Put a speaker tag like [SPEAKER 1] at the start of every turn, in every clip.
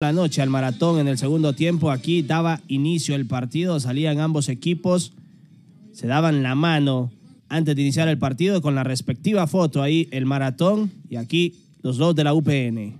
[SPEAKER 1] la noche al maratón en el segundo tiempo. Aquí daba inicio el partido, salían ambos equipos, se daban la mano antes de iniciar el partido con la respectiva foto ahí el maratón y aquí los dos de la UPN.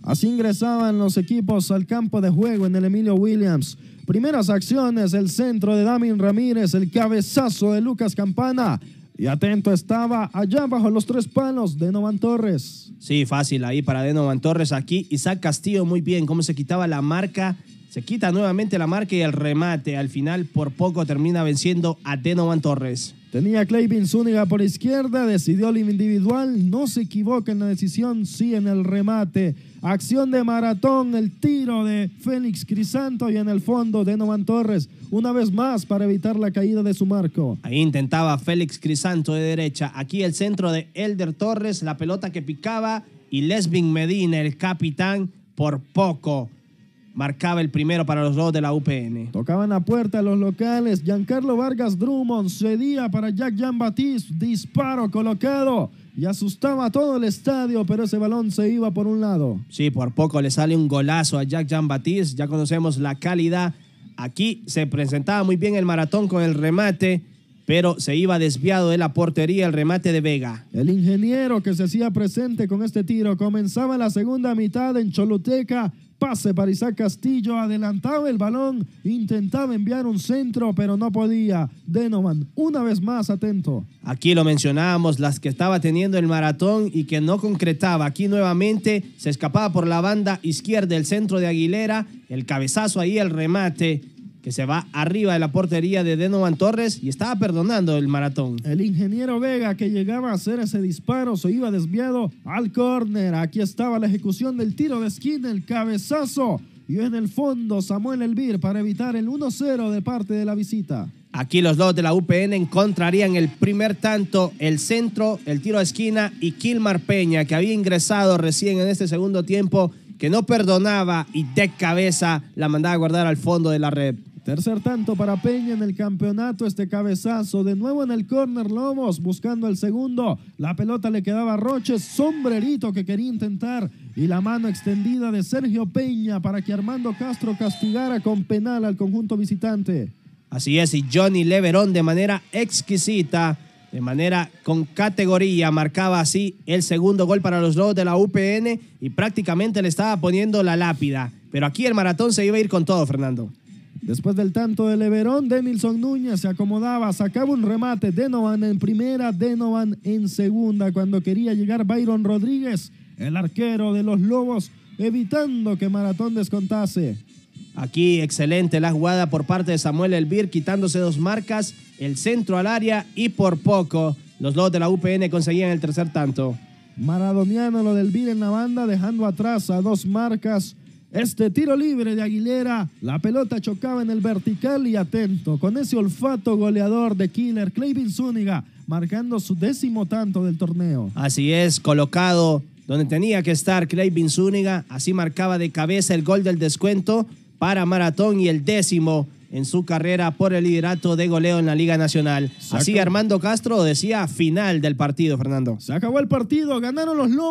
[SPEAKER 2] Así ingresaban los equipos al campo de juego en el Emilio Williams. Primeras acciones, el centro de Damien Ramírez, el cabezazo de Lucas Campana. Y atento estaba allá bajo los tres
[SPEAKER 1] palos Denovan Torres. Sí, fácil ahí para Denovan Torres. Aquí Isaac Castillo, muy bien, cómo se quitaba la marca se quita nuevamente la marca y el remate. Al final, por poco termina venciendo a Denovan Torres.
[SPEAKER 2] Tenía Clay Zúñiga por izquierda, decidió el individual, no se equivoca en la decisión, sí en el remate. Acción de maratón, el tiro de Félix Crisanto y en el fondo Denovan Torres, una vez más para evitar la caída de su marco.
[SPEAKER 1] Ahí intentaba Félix Crisanto de derecha, aquí el centro de Elder Torres, la pelota que picaba y Lesvin Medina, el capitán, por poco marcaba el primero para los dos de la UPN.
[SPEAKER 2] Tocaban la puerta los locales. Giancarlo Vargas Drummond cedía para Jack Jean Batiz Disparo colocado. Y asustaba a todo el estadio, pero ese balón se iba por un lado.
[SPEAKER 1] Sí, por poco le sale un golazo a Jack Jean Batiz Ya conocemos la calidad. Aquí se presentaba muy bien el maratón con el remate pero se iba desviado de la portería el remate de Vega. El ingeniero
[SPEAKER 2] que se hacía presente con este tiro comenzaba la segunda mitad en Choluteca Pase para Isaac Castillo, adelantaba el balón, intentaba enviar un centro, pero no podía. Denoman, una vez más atento.
[SPEAKER 1] Aquí lo mencionábamos, las que estaba teniendo el maratón y que no concretaba. Aquí nuevamente se escapaba por la banda izquierda el centro de Aguilera, el cabezazo ahí, el remate que se va arriba de la portería de Denovan Torres y estaba perdonando el maratón. El ingeniero Vega que llegaba a hacer ese disparo
[SPEAKER 2] se iba desviado al córner. Aquí estaba la ejecución del tiro de esquina, el cabezazo. Y en el fondo Samuel Elvir para evitar el 1-0 de parte de la visita.
[SPEAKER 1] Aquí los dos de la UPN encontrarían el primer tanto, el centro, el tiro de esquina y Kilmar Peña que había ingresado recién en este segundo tiempo que no perdonaba y de cabeza la mandaba a guardar al fondo de la red. Tercer tanto para Peña en el campeonato,
[SPEAKER 2] este cabezazo, de nuevo en el córner Lobos, buscando el segundo, la pelota le quedaba a Roches, sombrerito que quería intentar, y la mano extendida de Sergio Peña para que Armando Castro castigara con penal al conjunto visitante.
[SPEAKER 1] Así es, y Johnny Leverón de manera exquisita, de manera con categoría, marcaba así el segundo gol para los Lobos de la UPN y prácticamente le estaba poniendo la lápida. Pero aquí el maratón se iba a ir con todo, Fernando.
[SPEAKER 2] Después del tanto de Leverón, Denilson Núñez se acomodaba, sacaba un remate. Denovan en primera, Denovan en segunda. Cuando quería
[SPEAKER 1] llegar Byron Rodríguez,
[SPEAKER 2] el arquero de los Lobos, evitando que Maratón
[SPEAKER 1] descontase. Aquí excelente la jugada por parte de Samuel Elvir, quitándose dos marcas, el centro al área y por poco los Lobos de la UPN conseguían el tercer tanto.
[SPEAKER 2] Maradoniano lo del vir en la banda, dejando atrás a dos marcas este tiro libre de Aguilera, la pelota chocaba en el vertical y atento, con ese olfato goleador de Killer, Clay Zúñiga, marcando su décimo tanto del torneo.
[SPEAKER 1] Así es, colocado donde tenía que estar Clayvin Zúñiga, así marcaba de cabeza el gol del descuento para Maratón y el décimo en su carrera por el liderato de goleo en la Liga Nacional. Así Armando Castro decía final del partido, Fernando. Se acabó el partido, ganaron los Lobos.